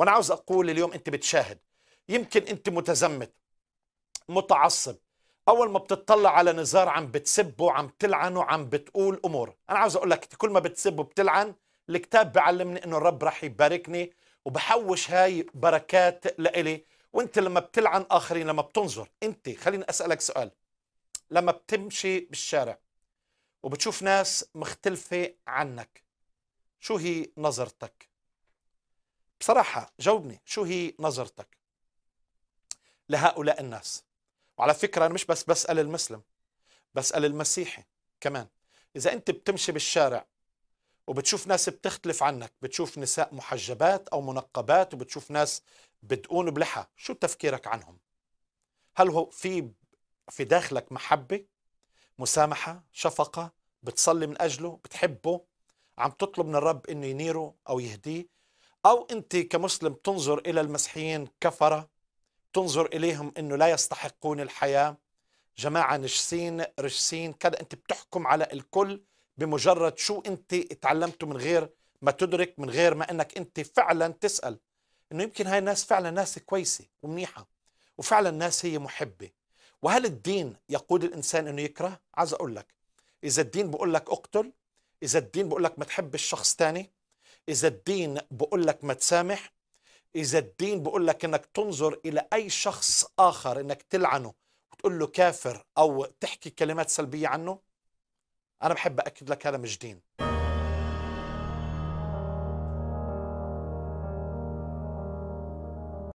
وانا عاوز اقول اليوم انت بتشاهد يمكن انت متزمت متعصب اول ما بتطلع على نزار عم بتسبه عم تلعنه عم بتقول امور انا عاوز اقول لك كل ما بتسب وبتلعن الكتاب بيعلمني انه الرب رح يباركني وبحوش هاي بركات لإلي وانت لما بتلعن اخرين لما بتنظر انت خليني اسالك سؤال لما بتمشي بالشارع وبتشوف ناس مختلفه عنك شو هي نظرتك صراحة جاوبني شو هي نظرتك لهؤلاء الناس وعلى فكرة أنا مش بس بسأل المسلم بسأل المسيحي كمان إذا أنت بتمشي بالشارع وبتشوف ناس بتختلف عنك بتشوف نساء محجبات أو منقبات وبتشوف ناس بدقون بلحى شو تفكيرك عنهم هل هو في في داخلك محبة مسامحة شفقة بتصلي من أجله بتحبه عم تطلب من الرب أنه ينيره أو يهديه أو أنت كمسلم تنظر إلى المسيحيين كفرة تنظر إليهم أنه لا يستحقون الحياة جماعة نجسين رجسين كذا أنت بتحكم على الكل بمجرد شو أنت تعلمته من غير ما تدرك من غير ما أنك أنت فعلا تسأل أنه يمكن هاي الناس فعلا ناس كويسة ومنيحة وفعلا الناس هي محبة وهل الدين يقود الإنسان أنه يكره؟ عايز أقول لك إذا الدين بقول لك أقتل إذا الدين بقول لك ما تحب الشخص تاني إذا الدين بقول لك ما تسامح إذا الدين بقول لك إنك تنظر إلى أي شخص آخر إنك تلعنه وتقول له كافر أو تحكي كلمات سلبية عنه أنا بحب أكد لك هذا مش دين